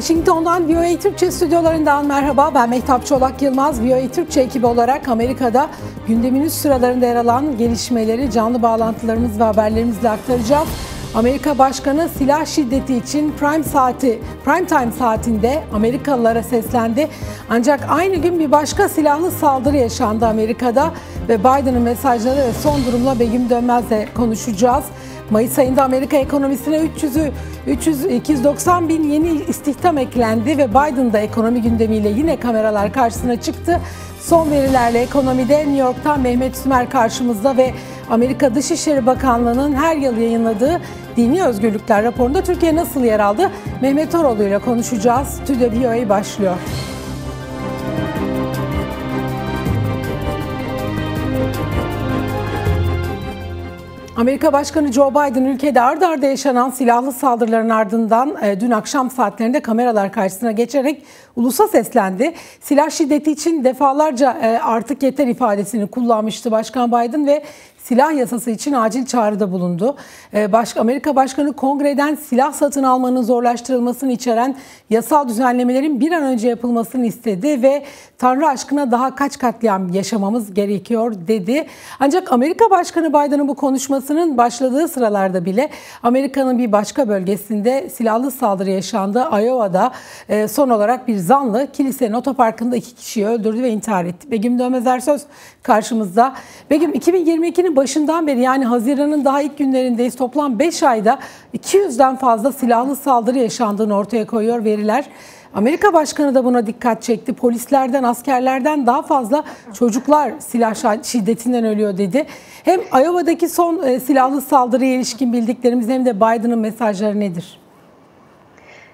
Washington'dan VOA Türkçe stüdyolarından merhaba. Ben Mehtap Çolak Yılmaz. VOA Türkçe ekibi olarak Amerika'da gündemin üst sıralarında yer alan gelişmeleri canlı bağlantılarımız ve haberlerimizle aktaracağız. Amerika Başkanı silah şiddeti için prime saati, prime time saatinde Amerikalılara seslendi. Ancak aynı gün bir başka silahlı saldırı yaşandı Amerika'da ve Biden'ın mesajları ve son durumla Begüm Dönmez'le konuşacağız. Mayıs ayında Amerika ekonomisine 300'ü 300 290 bin yeni istihdam eklendi ve Biden da ekonomi gündemiyle yine kameralar karşısına çıktı. Son verilerle ekonomide New York'tan Mehmet Sümer karşımızda ve Amerika Dışişleri Bakanlığı'nın her yıl yayınladığı Dini Özgürlükler raporunda Türkiye nasıl yer aldı? Mehmet Oroğlu ile konuşacağız. Stüdyo VOA başlıyor. Amerika Başkanı Joe Biden ülkede ard arda yaşanan silahlı saldırıların ardından e, dün akşam saatlerinde kameralar karşısına geçerek ulusa seslendi. Silah şiddeti için defalarca e, artık yeter ifadesini kullanmıştı Başkan Biden ve silah yasası için acil çağrıda bulundu. Ee, baş, Amerika Başkanı kongreden silah satın almanın zorlaştırılmasını içeren yasal düzenlemelerin bir an önce yapılmasını istedi ve Tanrı aşkına daha kaç katliam yaşamamız gerekiyor dedi. Ancak Amerika Başkanı Biden'ın bu konuşmasının başladığı sıralarda bile Amerika'nın bir başka bölgesinde silahlı saldırı yaşandı. Iowa'da e, son olarak bir zanlı kilisenin otoparkında iki kişiyi öldürdü ve intihar etti. Begüm Dönmez Ersöz karşımızda. Begüm 2022'nin başından beri yani Haziran'ın daha ilk günlerindeyiz toplam 5 ayda 200'den fazla silahlı saldırı yaşandığını ortaya koyuyor veriler. Amerika Başkanı da buna dikkat çekti. Polislerden, askerlerden daha fazla çocuklar silah şiddetinden ölüyor dedi. Hem Iowa'daki son e, silahlı saldırıya ilişkin bildiklerimiz hem de Biden'ın mesajları nedir?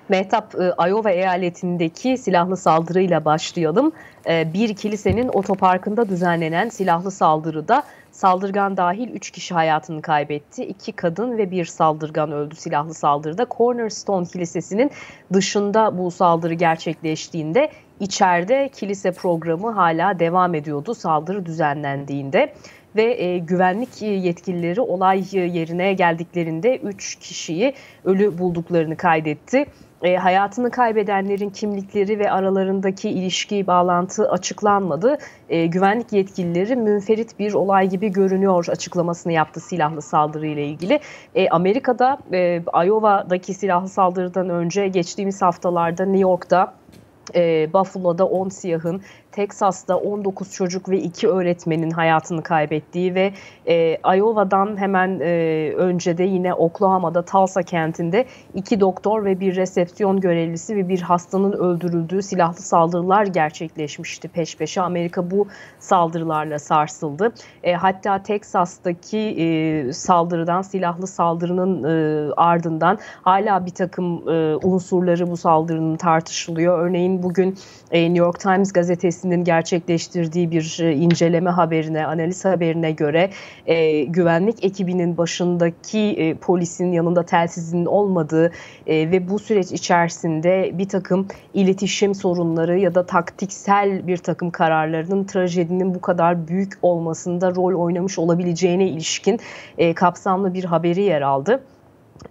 Mehtap, e, Iowa eyaletindeki silahlı saldırıyla başlayalım. E, bir kilisenin otoparkında düzenlenen silahlı saldırıda Saldırgan dahil 3 kişi hayatını kaybetti. 2 kadın ve bir saldırgan öldü silahlı saldırıda. Cornerstone Kilisesi'nin dışında bu saldırı gerçekleştiğinde içeride kilise programı hala devam ediyordu saldırı düzenlendiğinde ve e, güvenlik e, yetkilileri olay e, yerine geldiklerinde 3 kişiyi ölü bulduklarını kaydetti e, hayatını kaybedenlerin kimlikleri ve aralarındaki ilişki bağlantı açıklanmadı. E, güvenlik yetkilileri münferit bir olay gibi görünüyor açıklamasını yaptı silahlı saldırıyla ilgili. E, Amerika'da e, Iowa'daki silahlı saldırıdan önce geçtiğimiz haftalarda New York'ta e, Buffalo'da 10 siyahın Teksas'ta 19 çocuk ve 2 öğretmenin hayatını kaybettiği ve e, Iowa'dan hemen e, önce de yine Oklahoma'da Tulsa kentinde 2 doktor ve bir resepsiyon görevlisi ve bir hastanın öldürüldüğü silahlı saldırılar gerçekleşmişti peş peşe. Amerika bu saldırılarla sarsıldı. E, hatta Teksas'taki e, saldırıdan, silahlı saldırının e, ardından hala bir takım e, unsurları bu saldırının tartışılıyor. Örneğin bugün e, New York Times gazetesi Üniversitesi'nin gerçekleştirdiği bir e, inceleme haberine, analiz haberine göre e, güvenlik ekibinin başındaki e, polisin yanında telsizinin olmadığı e, ve bu süreç içerisinde bir takım iletişim sorunları ya da taktiksel bir takım kararlarının trajedinin bu kadar büyük olmasında rol oynamış olabileceğine ilişkin e, kapsamlı bir haberi yer aldı.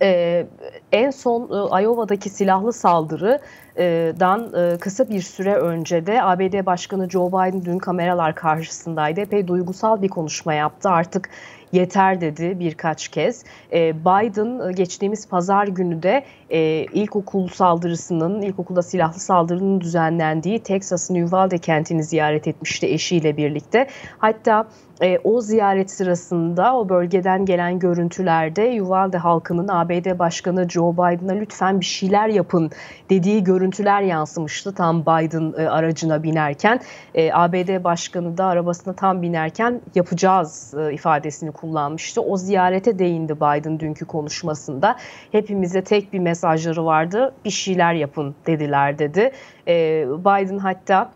Ee, en son e, Iowa'daki silahlı saldırı dan e, kısa bir süre önce de ABD Başkanı Joe Biden dün kameralar karşısındaydı. Epey duygusal bir konuşma yaptı. Artık yeter dedi birkaç kez. Ee, e, Biden geçtiğimiz pazar günü de e, ilkokul saldırısının, ilkokulda silahlı saldırının düzenlendiği Texas'ın Uvalde kentini ziyaret etmişti eşiyle birlikte. Hatta e, o ziyaret sırasında o bölgeden gelen görüntülerde Uvalde halkının ABD Başkanı Joe Biden'a lütfen bir şeyler yapın dediği görüntüler yansımıştı tam Biden e, aracına binerken. E, ABD Başkanı da arabasına tam binerken yapacağız e, ifadesini kullanmıştı. O ziyarete değindi Biden dünkü konuşmasında. Hepimize tek bir mesajları vardı. Bir şeyler yapın dediler dedi. Ee, Biden hatta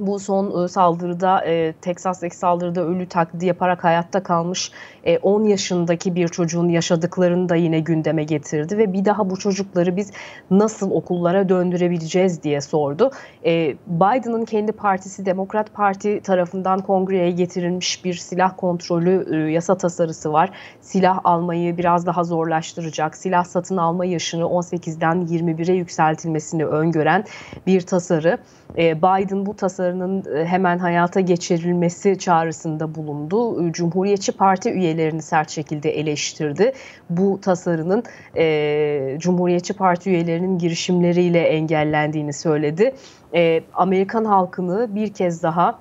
bu son ıı, saldırıda e, Teksas'taki saldırıda ölü taklidi yaparak hayatta kalmış e, 10 yaşındaki bir çocuğun yaşadıklarını da yine gündeme getirdi ve bir daha bu çocukları biz nasıl okullara döndürebileceğiz diye sordu. E, Biden'ın kendi partisi Demokrat Parti tarafından kongreye getirilmiş bir silah kontrolü e, yasa tasarısı var. Silah almayı biraz daha zorlaştıracak, silah satın alma yaşını 18'den 21'e yükseltilmesini öngören bir tasarı. E, Biden bu tasarının e, hemen hayata geçirilmesi çağrısında bulundu. E, Cumhuriyetçi Parti üyeleri üyelerini sert şekilde eleştirdi. Bu tasarının e, Cumhuriyetçi Parti üyelerinin girişimleriyle engellendiğini söyledi. E, Amerikan halkını bir kez daha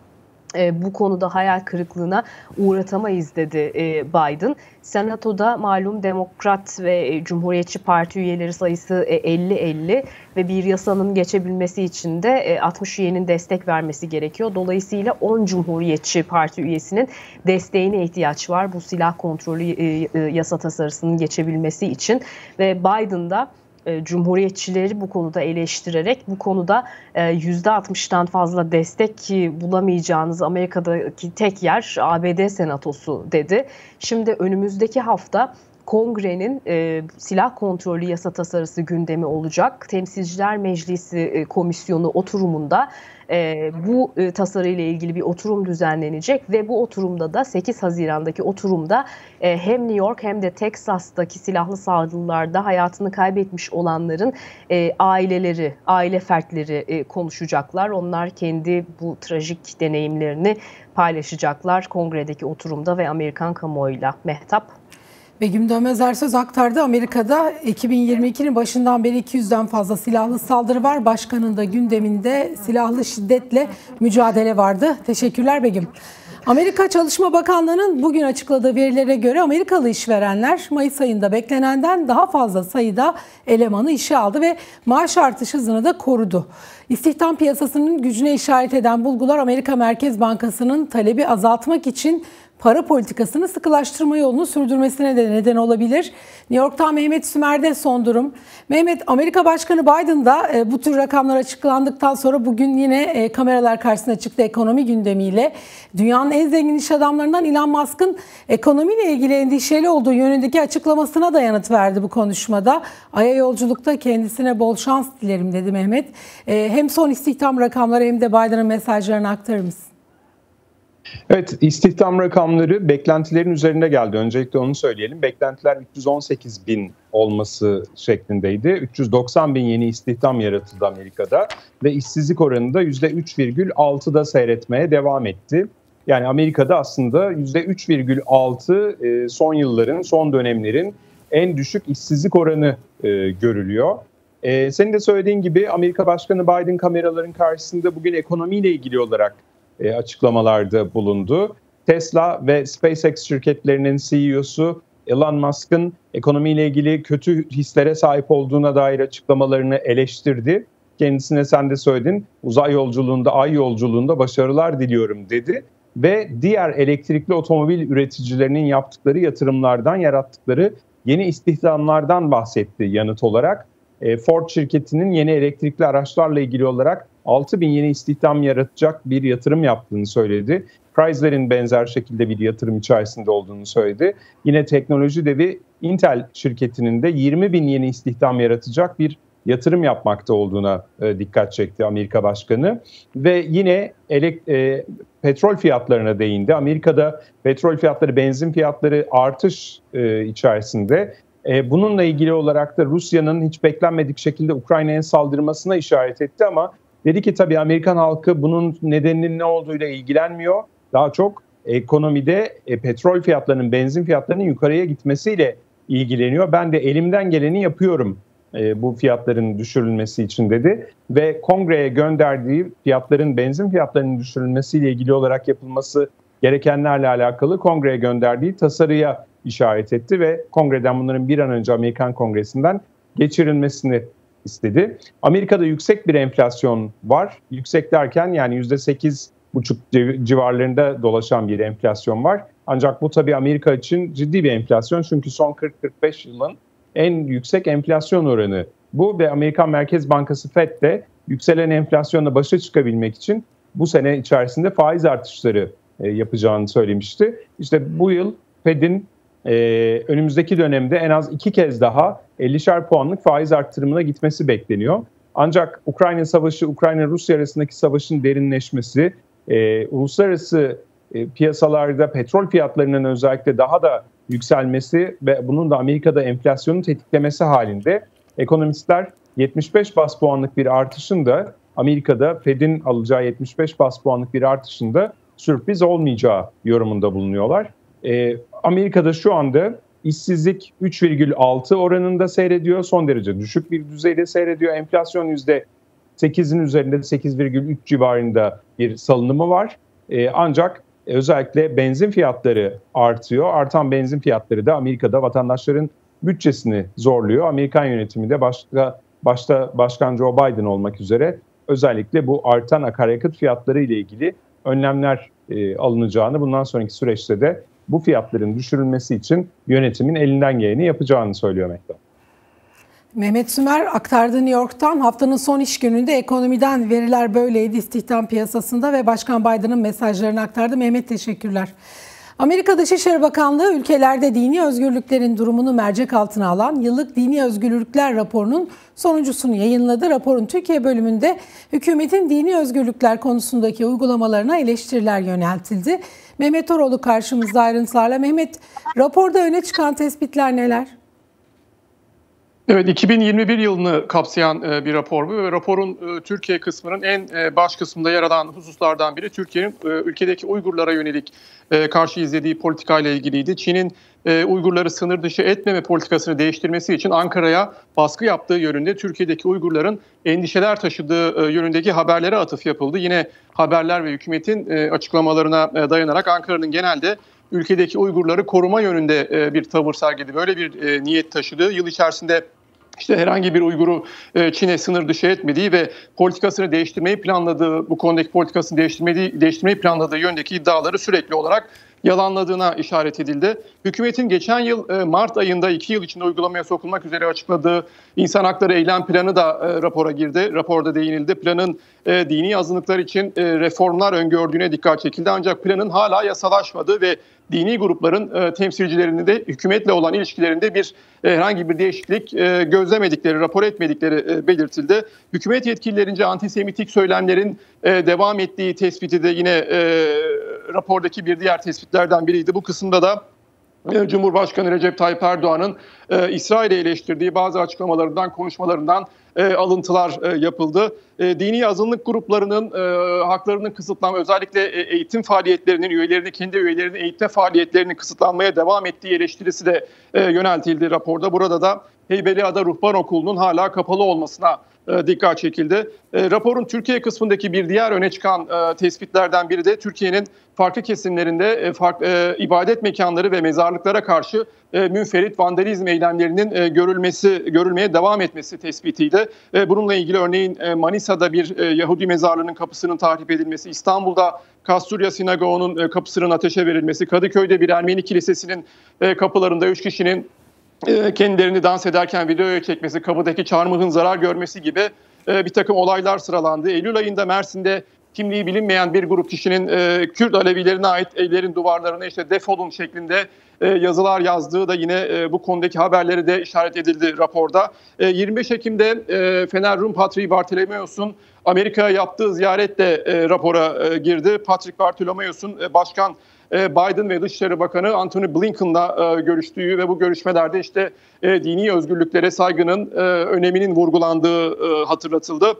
e, bu konuda hayal kırıklığına uğratamayız dedi e, Biden. Senato'da malum Demokrat ve e, Cumhuriyetçi Parti üyeleri sayısı 50-50 e, ve bir yasanın geçebilmesi için de e, 60 üyenin destek vermesi gerekiyor. Dolayısıyla 10 Cumhuriyetçi Parti üyesinin desteğine ihtiyaç var bu silah kontrolü e, yasa tasarısının geçebilmesi için ve Biden'da e, cumhuriyetçileri bu konuda eleştirerek bu konuda e, %60'tan fazla destek ki bulamayacağınız Amerika'daki tek yer ABD Senatosu dedi. Şimdi önümüzdeki hafta kongrenin e, silah kontrolü yasa tasarısı gündemi olacak. Temsilciler Meclisi e, komisyonu oturumunda e, bu e, tasarıyla ilgili bir oturum düzenlenecek ve bu oturumda da 8 Haziran'daki oturumda e, hem New York hem de Texas'taki silahlı saldırılarda hayatını kaybetmiş olanların e, aileleri, aile fertleri e, konuşacaklar. Onlar kendi bu trajik deneyimlerini paylaşacaklar kongredeki oturumda ve Amerikan kamuoyuyla. Mehtap Begüm Dönmez Ersöz aktardı. Amerika'da 2022'nin başından beri 200'den fazla silahlı saldırı var. Başkanın da gündeminde silahlı şiddetle mücadele vardı. Teşekkürler Begüm. Amerika Çalışma Bakanlığı'nın bugün açıkladığı verilere göre Amerikalı işverenler Mayıs ayında beklenenden daha fazla sayıda elemanı işe aldı ve maaş artış hızını da korudu. İstihdam piyasasının gücüne işaret eden bulgular Amerika Merkez Bankası'nın talebi azaltmak için para politikasını sıkılaştırma yolunu sürdürmesine de neden olabilir. New York'ta Mehmet Sümer'de son durum. Mehmet, Amerika Başkanı Biden da e, bu tür rakamlar açıklandıktan sonra bugün yine e, kameralar karşısına çıktı ekonomi gündemiyle. Dünyanın en zengin iş adamlarından Elon Musk'ın ekonomiyle ilgili endişeli olduğu yönündeki açıklamasına da yanıt verdi bu konuşmada. Ay'a yolculukta kendisine bol şans dilerim dedi Mehmet. E, hem son istihdam rakamları hem de Biden'ın mesajlarını aktarır mısın? Evet, istihdam rakamları beklentilerin üzerinde geldi. Öncelikle onu söyleyelim. Beklentiler 318 bin olması şeklindeydi. 390 bin yeni istihdam yaratıldı Amerika'da ve işsizlik oranı da %3,6'da seyretmeye devam etti. Yani Amerika'da aslında %3,6 e, son yılların, son dönemlerin en düşük işsizlik oranı e, görülüyor. E, senin de söylediğin gibi Amerika Başkanı Biden kameraların karşısında bugün ekonomiyle ilgili olarak e, açıklamalarda bulundu. Tesla ve SpaceX şirketlerinin CEO'su Elon Musk'ın ekonomiyle ilgili kötü hislere sahip olduğuna dair açıklamalarını eleştirdi. Kendisine sen de söyledin uzay yolculuğunda, ay yolculuğunda başarılar diliyorum dedi. Ve diğer elektrikli otomobil üreticilerinin yaptıkları yatırımlardan yarattıkları yeni istihdamlardan bahsetti yanıt olarak. E, Ford şirketinin yeni elektrikli araçlarla ilgili olarak 6 bin yeni istihdam yaratacak bir yatırım yaptığını söyledi. Chrysler'in benzer şekilde bir yatırım içerisinde olduğunu söyledi. Yine teknoloji devi Intel şirketinin de 20 bin yeni istihdam yaratacak bir yatırım yapmakta olduğuna e, dikkat çekti Amerika Başkanı ve yine elek, e, petrol fiyatlarına değindi. Amerika'da petrol fiyatları, benzin fiyatları artış e, içerisinde. E, bununla ilgili olarak da Rusya'nın hiç beklenmedik şekilde Ukrayna'ya saldırmasına işaret etti ama Dedi ki tabii Amerikan halkı bunun nedeninin ne olduğuyla ilgilenmiyor. Daha çok ekonomide e, petrol fiyatlarının, benzin fiyatlarının yukarıya gitmesiyle ilgileniyor. Ben de elimden geleni yapıyorum e, bu fiyatların düşürülmesi için dedi. Ve kongreye gönderdiği fiyatların, benzin fiyatlarının düşürülmesiyle ilgili olarak yapılması gerekenlerle alakalı kongreye gönderdiği tasarıya işaret etti ve kongreden bunların bir an önce Amerikan kongresinden geçirilmesini istedi. Amerika'da yüksek bir enflasyon var. Yüksek derken yani yüzde sekiz buçuk civarlarında dolaşan bir enflasyon var. Ancak bu tabii Amerika için ciddi bir enflasyon çünkü son 40-45 yılın en yüksek enflasyon oranı bu ve Amerikan Merkez Bankası FED de yükselen enflasyonla başa çıkabilmek için bu sene içerisinde faiz artışları e, yapacağını söylemişti. İşte bu yıl Fed'in e, önümüzdeki dönemde en az iki kez daha 50'şer puanlık faiz arttırımına gitmesi bekleniyor. Ancak Ukrayna Savaşı, Ukrayna-Rusya arasındaki savaşın derinleşmesi, e, uluslararası e, piyasalarda petrol fiyatlarının özellikle daha da yükselmesi ve bunun da Amerika'da enflasyonu tetiklemesi halinde ekonomistler 75 bas puanlık bir artışın da Amerika'da Fed'in alacağı 75 bas puanlık bir artışın da sürpriz olmayacağı yorumunda bulunuyorlar. E, Amerika'da şu anda işsizlik 3,6 oranında seyrediyor. Son derece düşük bir düzeyde seyrediyor. Enflasyon %8'in üzerinde 8,3 civarında bir salınımı var. E, ancak özellikle benzin fiyatları artıyor. Artan benzin fiyatları da Amerika'da vatandaşların bütçesini zorluyor. Amerikan yönetimi de başka başta Başkan Joe Biden olmak üzere özellikle bu artan akaryakıt fiyatları ile ilgili önlemler e, alınacağını bundan sonraki süreçte de bu fiyatların düşürülmesi için yönetimin elinden geleni yapacağını söylüyor Mehmet. Mehmet Sümer aktardı New York'tan haftanın son iş gününde ekonomiden veriler böyleydi istihdam piyasasında ve Başkan Biden'ın mesajlarını aktardı. Mehmet teşekkürler. Amerika Dışişleri Bakanlığı ülkelerde dini özgürlüklerin durumunu mercek altına alan yıllık dini özgürlükler raporunun sonuncusunu yayınladı. Raporun Türkiye bölümünde hükümetin dini özgürlükler konusundaki uygulamalarına eleştiriler yöneltildi. Mehmet Oroğlu karşımızda ayrıntılarla. Mehmet raporda öne çıkan tespitler neler? Evet 2021 yılını kapsayan e, bir rapor bu ve raporun e, Türkiye kısmının en e, baş kısmında yer alan hususlardan biri Türkiye'nin ülkedeki Uygurlara yönelik karşı izlediği politikayla ilgiliydi. Çin'in Uygurları sınır dışı etmeme politikasını değiştirmesi için Ankara'ya baskı yaptığı yönünde Türkiye'deki Uygurların endişeler taşıdığı yönündeki haberlere atıf yapıldı. Yine haberler ve hükümetin e, açıklamalarına e, dayanarak Ankara'nın genelde ülkedeki Uygurları koruma yönünde e, bir tavır sergiledi. Böyle bir niyet taşıdı. Yıl içerisinde işte herhangi bir Uygur'u Çin'e sınır dışı etmediği ve politikasını değiştirmeyi planladığı, bu konudaki politikasını değiştirmeyi, değiştirmeyi planladığı yöndeki iddiaları sürekli olarak yalanladığına işaret edildi. Hükümetin geçen yıl e, Mart ayında iki yıl içinde uygulamaya sokulmak üzere açıkladığı insan hakları eylem planı da e, rapora girdi. Raporda değinildi. Planın e, dini azınlıklar için reformlar öngördüğüne dikkat çekildi. Ancak planın hala yasalaşmadığı ve dini grupların temsilcilerini de hükümetle olan ilişkilerinde bir herhangi bir değişiklik gözlemedikleri, rapor etmedikleri belirtildi. Hükümet yetkililerince antisemitik söylemlerin e, devam ettiği tespiti de yine e, rapordaki bir diğer tespitlerden biriydi. Bu kısımda da e, Cumhurbaşkanı Recep Tayyip Erdoğan'ın e, İsrail'e eleştirdiği bazı açıklamalarından, konuşmalarından e, alıntılar e, yapıldı. E, dini azınlık gruplarının e, haklarının kısıtlanma, özellikle e, eğitim faaliyetlerinin üyelerini, kendi üyelerinin eğitim faaliyetlerinin kısıtlanmaya devam ettiği eleştirisi de e, yöneltildi raporda. Burada da Heybeliada Ruhban Okulu'nun hala kapalı olmasına e, dikkat çekildi. E, raporun Türkiye kısmındaki bir diğer öne çıkan e, tespitlerden biri de Türkiye'nin farklı kesimlerinde e, ibadet mekanları ve mezarlıklara karşı e, münferit vandalizm eylemlerinin görülmesi görülmeye devam etmesi tespitiydi. bununla ilgili örneğin Manisa'da bir Yahudi mezarlığının kapısının tahrip edilmesi, İstanbul'da Kasturya Sinagogunun kapısının ateşe verilmesi, Kadıköy'de bir Ermeni kilisesinin kapılarında üç kişinin ee, kendilerini dans ederken videoya çekmesi, kapıdaki çarmıhın zarar görmesi gibi e, bir takım olaylar sıralandı. Eylül ayında Mersin'de kimliği bilinmeyen bir grup kişinin e, Kürt Alevilerine ait evlerin duvarlarına işte defolun şeklinde e, yazılar yazdığı da yine e, bu konudaki haberleri de işaret edildi raporda. 25 Ekim'de e, Fener Rum Patriği Bartolomeos'un Amerika'ya yaptığı ziyaret de rapora girdi. Patrick Bartolomeos'un başkan e, Biden ve Dışişleri Bakanı Antony Blinken'la e, görüştüğü ve bu görüşmelerde işte e, dini özgürlüklere saygının öneminin vurgulandığı hatırlatıldı.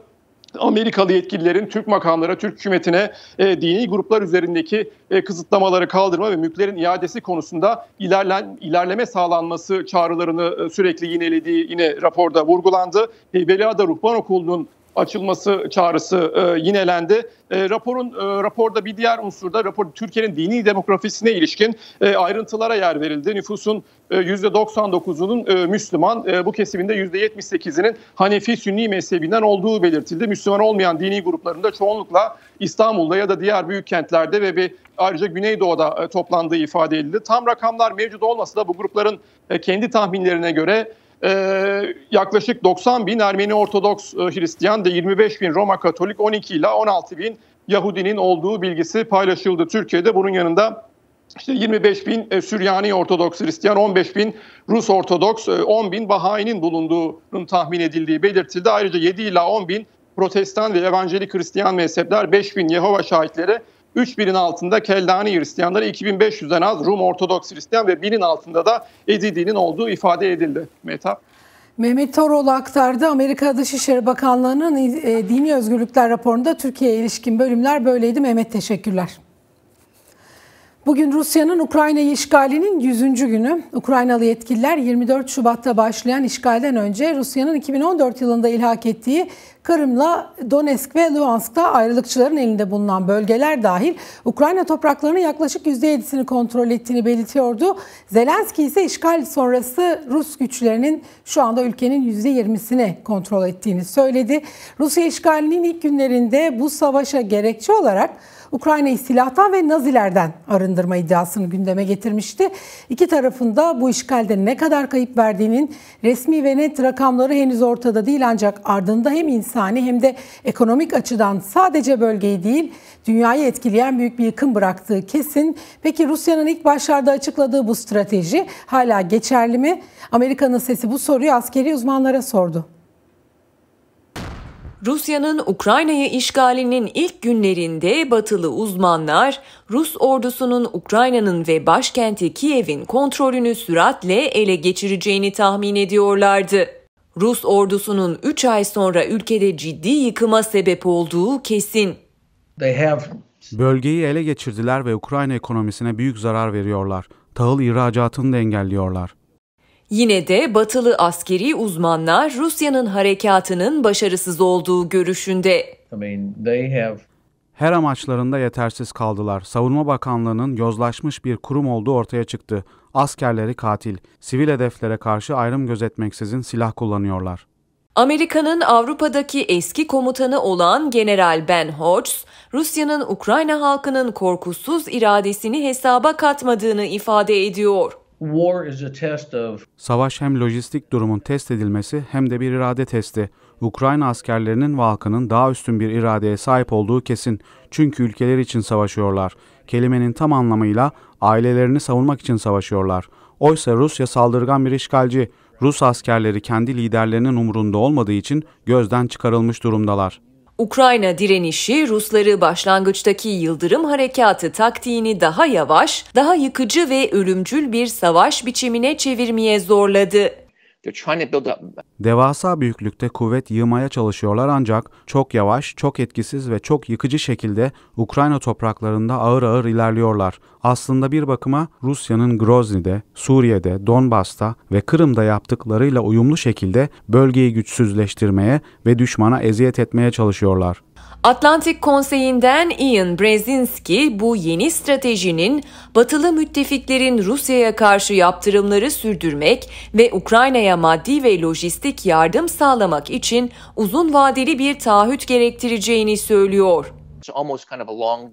Amerikalı yetkililerin Türk makamlara, Türk hükümetine e, dini gruplar üzerindeki e, kısıtlamaları kaldırma ve mülklerin iadesi konusunda ilerlen, ilerleme sağlanması çağrılarını e, sürekli yinelediği yine raporda vurgulandı. Heybeliada Ruhban Okulu'nun açılması çağrısı e, yinelendi. E, raporun e, raporda bir diğer unsurda rapor Türkiye'nin dini demografisine ilişkin e, ayrıntılara yer verildi. Nüfusun e, %99'unun e, Müslüman, e, bu kesiminde %78'inin Hanefi Sünni mezhebinden olduğu belirtildi. Müslüman olmayan dini gruplarında çoğunlukla İstanbul'da ya da diğer büyük kentlerde ve bir ayrıca Güneydoğu'da e, toplandığı ifade edildi. Tam rakamlar mevcut olmasa da bu grupların e, kendi tahminlerine göre ee, yaklaşık 90 bin Ermeni Ortodoks e, Hristiyan da 25 bin Roma Katolik 12 ile 16 bin Yahudinin olduğu bilgisi paylaşıldı Türkiye'de. Bunun yanında işte 25 bin e, Süryani Ortodoks Hristiyan, 15 bin Rus Ortodoks, 10 e, bin Bahayi'nin bulunduğunun tahmin edildiği belirtildi. Ayrıca 7 ila 10 bin Protestan ve Evangelik Hristiyan mezhepler, 5 bin Yehova Şahitleri. 3000'in altında Keldani Hristiyanları, 2500'den az Rum Ortodoks Hristiyan ve 1000'in altında da Ezidi'nin olduğu ifade edildi Meta. Mehmet Toroğlu aktardı. Amerika Dışişleri Bakanlığı'nın e, dini özgürlükler raporunda Türkiye'ye ilişkin bölümler böyleydi. Mehmet teşekkürler. Bugün Rusya'nın Ukrayna'yı işgalinin 100. günü. Ukraynalı yetkililer 24 Şubat'ta başlayan işgalden önce Rusya'nın 2014 yılında ilhak ettiği Kırım'la Donetsk ve Luhansk'ta ayrılıkçıların elinde bulunan bölgeler dahil Ukrayna topraklarının yaklaşık %7'sini kontrol ettiğini belirtiyordu. Zelenski ise işgal sonrası Rus güçlerinin şu anda ülkenin %20'sini kontrol ettiğini söyledi. Rusya işgalinin ilk günlerinde bu savaşa gerekçe olarak Ukrayna'yı silahtan ve Nazilerden arındırma iddiasını gündeme getirmişti. İki tarafında bu işgalde ne kadar kayıp verdiğinin resmi ve net rakamları henüz ortada değil ancak ardında hem insani hem de ekonomik açıdan sadece bölgeyi değil dünyayı etkileyen büyük bir yıkım bıraktığı kesin. Peki Rusya'nın ilk başlarda açıkladığı bu strateji hala geçerli mi? Amerika'nın sesi bu soruyu askeri uzmanlara sordu. Rusya'nın Ukrayna'yı işgalinin ilk günlerinde batılı uzmanlar Rus ordusunun Ukrayna'nın ve başkenti Kiev'in kontrolünü süratle ele geçireceğini tahmin ediyorlardı. Rus ordusunun 3 ay sonra ülkede ciddi yıkıma sebep olduğu kesin. Bölgeyi ele geçirdiler ve Ukrayna ekonomisine büyük zarar veriyorlar. Tahıl ihracatını da engelliyorlar. Yine de batılı askeri uzmanlar Rusya'nın harekatının başarısız olduğu görüşünde. Her amaçlarında yetersiz kaldılar. Savunma Bakanlığı'nın yozlaşmış bir kurum olduğu ortaya çıktı. Askerleri katil, sivil hedeflere karşı ayrım gözetmeksizin silah kullanıyorlar. Amerika'nın Avrupa'daki eski komutanı olan General Ben Hodges, Rusya'nın Ukrayna halkının korkusuz iradesini hesaba katmadığını ifade ediyor. Savaş hem lojistik durumun test edilmesi hem de bir irade testi. Ukrayna askerlerinin ve daha üstün bir iradeye sahip olduğu kesin. Çünkü ülkeleri için savaşıyorlar. Kelimenin tam anlamıyla ailelerini savunmak için savaşıyorlar. Oysa Rusya saldırgan bir işgalci. Rus askerleri kendi liderlerinin umurunda olmadığı için gözden çıkarılmış durumdalar. Ukrayna direnişi Rusları başlangıçtaki yıldırım harekatı taktiğini daha yavaş, daha yıkıcı ve ölümcül bir savaş biçimine çevirmeye zorladı. Devasa büyüklükte kuvvet yığmaya çalışıyorlar ancak çok yavaş, çok etkisiz ve çok yıkıcı şekilde Ukrayna topraklarında ağır ağır ilerliyorlar. Aslında bir bakıma Rusya'nın Grozny'de, Suriye'de, Donbas'ta ve Kırım'da yaptıklarıyla uyumlu şekilde bölgeyi güçsüzleştirmeye ve düşmana eziyet etmeye çalışıyorlar. Atlantik Konseyi'nden Ian Brzezinski bu yeni stratejinin batılı müttefiklerin Rusya'ya karşı yaptırımları sürdürmek ve Ukrayna'ya maddi ve lojistik yardım sağlamak için uzun vadeli bir taahhüt gerektireceğini söylüyor.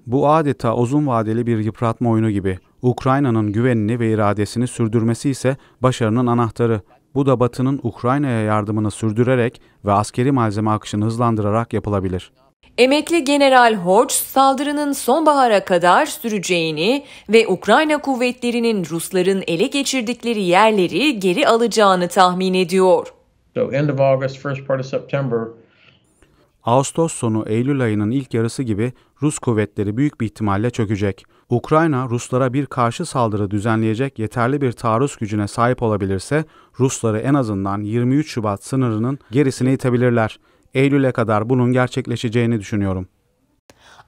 Bu adeta uzun vadeli bir yıpratma oyunu gibi. Ukrayna'nın güvenini ve iradesini sürdürmesi ise başarının anahtarı. Bu da Batı'nın Ukrayna'ya yardımını sürdürerek ve askeri malzeme akışını hızlandırarak yapılabilir. Emekli General Horch, saldırının sonbahara kadar süreceğini ve Ukrayna kuvvetlerinin Rusların ele geçirdikleri yerleri geri alacağını tahmin ediyor. So end of August, first part of September, Ağustos sonu Eylül ayının ilk yarısı gibi Rus kuvvetleri büyük bir ihtimalle çökecek. Ukrayna Ruslara bir karşı saldırı düzenleyecek yeterli bir taarruz gücüne sahip olabilirse Rusları en azından 23 Şubat sınırının gerisine itebilirler Eylül'e kadar bunun gerçekleşeceğini düşünüyorum.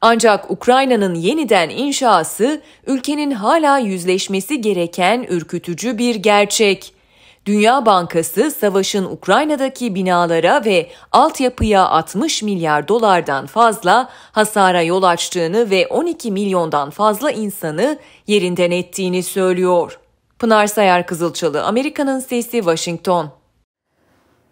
Ancak Ukrayna'nın yeniden inşası ülkenin hala yüzleşmesi gereken ürkütücü bir gerçek. Dünya Bankası savaşın Ukrayna'daki binalara ve altyapıya 60 milyar dolardan fazla hasara yol açtığını ve 12 milyondan fazla insanı yerinden ettiğini söylüyor. Pınar Sayar Kızılçalı, Amerika'nın Sesi, Washington.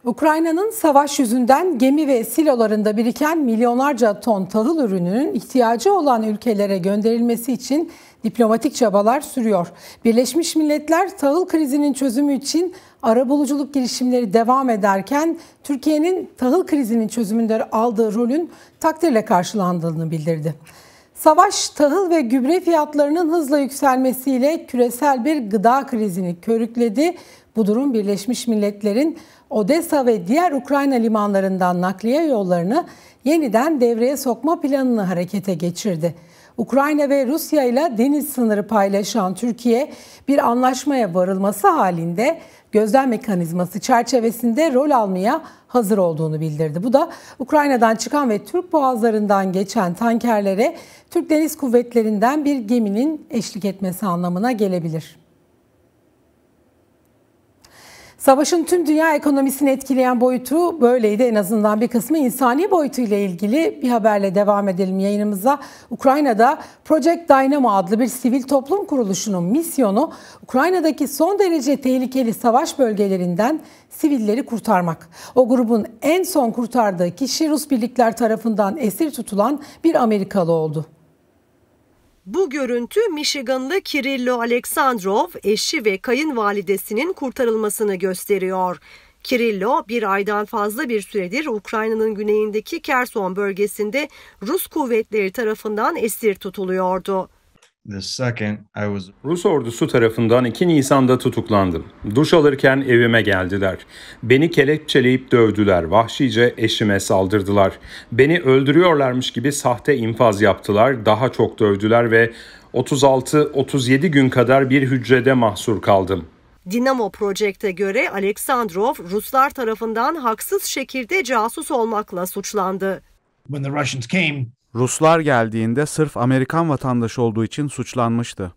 Ukrayna'nın savaş yüzünden gemi ve silolarında biriken milyonlarca ton tahıl ürününün ihtiyacı olan ülkelere gönderilmesi için diplomatik çabalar sürüyor. Birleşmiş Milletler tahıl krizinin çözümü için arabuluculuk girişimleri devam ederken Türkiye'nin tahıl krizinin çözümünde aldığı rolün takdirle karşılandığını bildirdi. Savaş, tahıl ve gübre fiyatlarının hızla yükselmesiyle küresel bir gıda krizini körükledi. Bu durum Birleşmiş Milletler'in Odessa ve diğer Ukrayna limanlarından nakliye yollarını yeniden devreye sokma planını harekete geçirdi. Ukrayna ve Rusya ile deniz sınırı paylaşan Türkiye bir anlaşmaya varılması halinde gözlem mekanizması çerçevesinde rol almaya hazır olduğunu bildirdi. Bu da Ukrayna'dan çıkan ve Türk boğazlarından geçen tankerlere Türk Deniz Kuvvetleri'nden bir geminin eşlik etmesi anlamına gelebilir. Savaşın tüm dünya ekonomisini etkileyen boyutu böyleydi en azından bir kısmı. insani boyutuyla ilgili bir haberle devam edelim yayınımıza. Ukrayna'da Project Dynamo adlı bir sivil toplum kuruluşunun misyonu Ukrayna'daki son derece tehlikeli savaş bölgelerinden sivilleri kurtarmak. O grubun en son kurtardığı kişi Rus birlikler tarafından esir tutulan bir Amerikalı oldu. Bu görüntü Michiganlı Kirillo Aleksandrov eşi ve kayınvalidesinin kurtarılmasını gösteriyor. Kirillo bir aydan fazla bir süredir Ukrayna'nın güneyindeki Kerson bölgesinde Rus kuvvetleri tarafından esir tutuluyordu. Rus ordusu tarafından 2 Nisan'da tutuklandım. Duş alırken evime geldiler. Beni kelepçeleyip dövdüler. Vahşice eşime saldırdılar. Beni öldürüyorlarmış gibi sahte infaz yaptılar. Daha çok dövdüler ve 36-37 gün kadar bir hücrede mahsur kaldım. Dinamo Project'e göre Aleksandrov Ruslar tarafından haksız şekilde casus olmakla suçlandı. When the Russians came Ruslar geldiğinde sırf Amerikan vatandaşı olduğu için suçlanmıştı.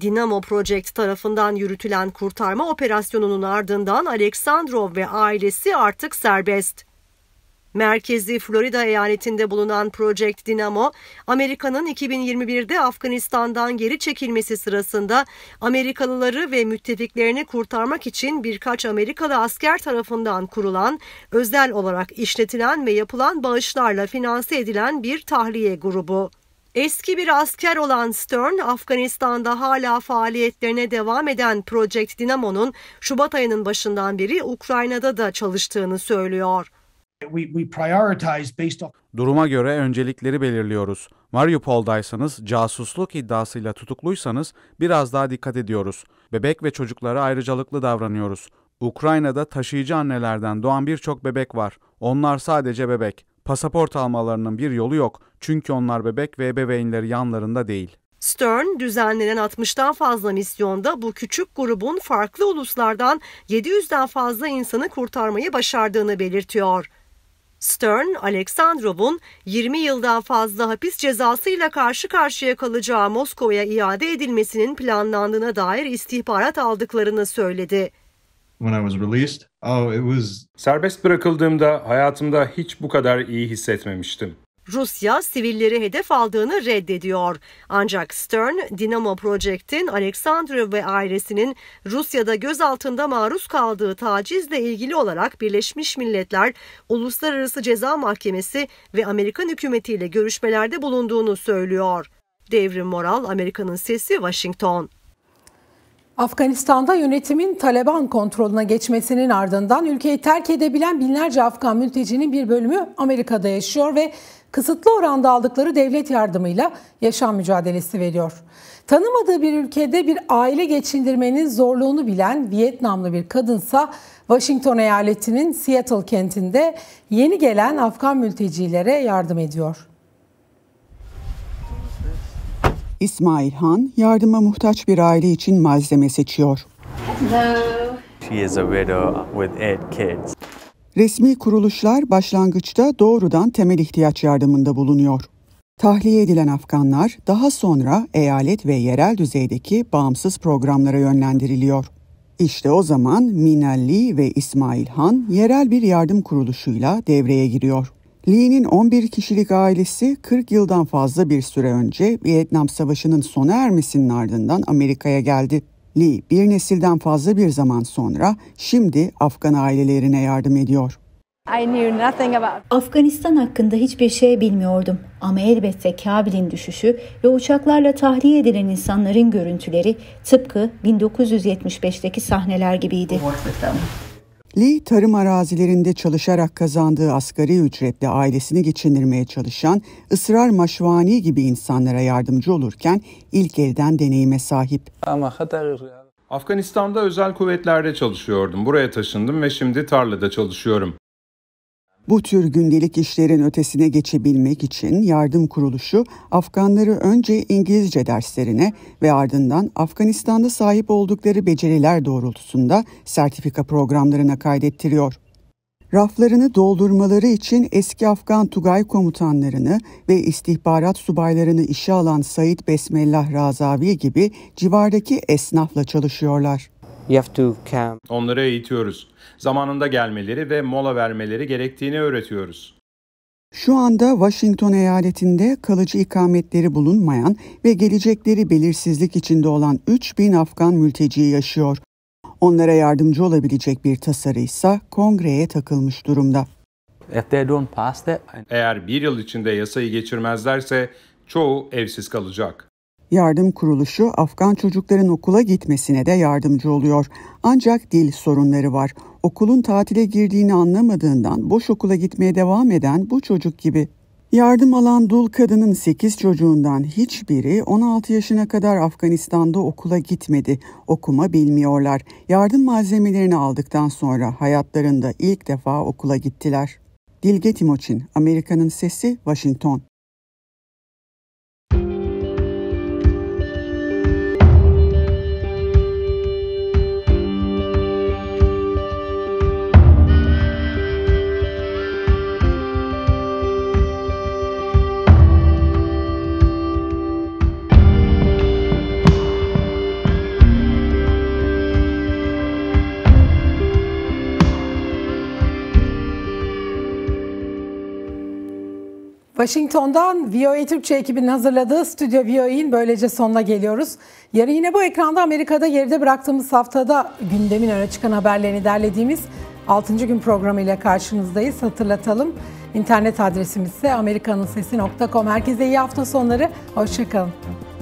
Dinamo Project tarafından yürütülen kurtarma operasyonunun ardından Aleksandrov ve ailesi artık serbest. Merkezi Florida eyaletinde bulunan Project Dynamo, Amerika'nın 2021'de Afganistan'dan geri çekilmesi sırasında Amerikalıları ve müttefiklerini kurtarmak için birkaç Amerikalı asker tarafından kurulan, özel olarak işletilen ve yapılan bağışlarla finanse edilen bir tahliye grubu. Eski bir asker olan Stern, Afganistan'da hala faaliyetlerine devam eden Project Dynamo'nun Şubat ayının başından beri Ukrayna'da da çalıştığını söylüyor. Duruma göre öncelikleri belirliyoruz. Mariupol'daysanız, casusluk iddiasıyla tutukluysanız biraz daha dikkat ediyoruz. Bebek ve çocuklara ayrıcalıklı davranıyoruz. Ukrayna'da taşıyıcı annelerden doğan birçok bebek var. Onlar sadece bebek. Pasaport almalarının bir yolu yok. Çünkü onlar bebek ve ebeveynleri yanlarında değil. Stern düzenlenen 60'tan fazla misyonda bu küçük grubun farklı uluslardan 700'den fazla insanı kurtarmayı başardığını belirtiyor. Stern, Aleksandrov'un 20 yıldan fazla hapis cezasıyla karşı karşıya kalacağı Moskova'ya iade edilmesinin planlandığına dair istihbarat aldıklarını söyledi. Oh, Serbest bırakıldığımda hayatımda hiç bu kadar iyi hissetmemiştim. Rusya sivilleri hedef aldığını reddediyor. Ancak Stern, Dinamo Project'in Alexandru ve ailesinin Rusya'da gözaltında maruz kaldığı tacizle ilgili olarak Birleşmiş Milletler Uluslararası Ceza Mahkemesi ve Amerikan hükümetiyle görüşmelerde bulunduğunu söylüyor. Devrim Moral, Amerika'nın Sesi, Washington. Afganistan'da yönetimin Taliban kontrolüne geçmesinin ardından ülkeyi terk edebilen binlerce Afgan mültecinin bir bölümü Amerika'da yaşıyor ve kısıtlı oranda aldıkları devlet yardımıyla yaşam mücadelesi veriyor. Tanımadığı bir ülkede bir aile geçindirmenin zorluğunu bilen Vietnamlı bir kadınsa Washington eyaletinin Seattle kentinde yeni gelen Afgan mültecilere yardım ediyor. İsmail Han yardıma muhtaç bir aile için malzeme seçiyor. Hello. She is a widow with eight kids. Resmi kuruluşlar başlangıçta doğrudan temel ihtiyaç yardımında bulunuyor. Tahliye edilen Afganlar daha sonra eyalet ve yerel düzeydeki bağımsız programlara yönlendiriliyor. İşte o zaman Minalli ve İsmail Han yerel bir yardım kuruluşuyla devreye giriyor. Lee'nin 11 kişilik ailesi 40 yıldan fazla bir süre önce Vietnam Savaşı'nın sona ermesinin ardından Amerika'ya geldi. Lee bir nesilden fazla bir zaman sonra şimdi Afgan ailelerine yardım ediyor. Afganistan hakkında hiçbir şey bilmiyordum ama elbette Kabil'in düşüşü ve uçaklarla tahliye edilen insanların görüntüleri tıpkı 1975'teki sahneler gibiydi. Lee tarım arazilerinde çalışarak kazandığı asgari ücretle ailesini geçindirmeye çalışan ısrar maşvani gibi insanlara yardımcı olurken ilk elden deneyime sahip. Ama Afganistan'da özel kuvvetlerde çalışıyordum. Buraya taşındım ve şimdi tarlada çalışıyorum. Bu tür gündelik işlerin ötesine geçebilmek için yardım kuruluşu Afganları önce İngilizce derslerine ve ardından Afganistan'da sahip oldukları beceriler doğrultusunda sertifika programlarına kaydettiriyor. Raflarını doldurmaları için eski Afgan Tugay komutanlarını ve istihbarat subaylarını işe alan Said Besmellah Razavi gibi civardaki esnafla çalışıyorlar. You have to come. Onları eğitiyoruz. Zamanında gelmeleri ve mola vermeleri gerektiğini öğretiyoruz. Şu anda Washington eyaletinde kalıcı ikametleri bulunmayan ve gelecekleri belirsizlik içinde olan 3000 Afgan mülteci yaşıyor. Onlara yardımcı olabilecek bir tasarı ise kongreye takılmış durumda. Eğer bir yıl içinde yasayı geçirmezlerse çoğu evsiz kalacak. Yardım kuruluşu Afgan çocukların okula gitmesine de yardımcı oluyor. Ancak dil sorunları var. Okulun tatile girdiğini anlamadığından boş okula gitmeye devam eden bu çocuk gibi. Yardım alan dul kadının 8 çocuğundan hiçbiri 16 yaşına kadar Afganistan'da okula gitmedi. Okuma bilmiyorlar. Yardım malzemelerini aldıktan sonra hayatlarında ilk defa okula gittiler. Dilge Timoçin, Amerika'nın Sesi, Washington. Washington'dan VOA Türkçe ekibinin hazırladığı Stüdyo VOA'in böylece sonuna geliyoruz. Yarın yine bu ekranda Amerika'da geride bıraktığımız haftada gündemin öne çıkan haberlerini derlediğimiz 6. gün programıyla karşınızdayız. Hatırlatalım. İnternet adresimiz ise amerikanınsesi.com. Herkese iyi hafta sonları. Hoşçakalın.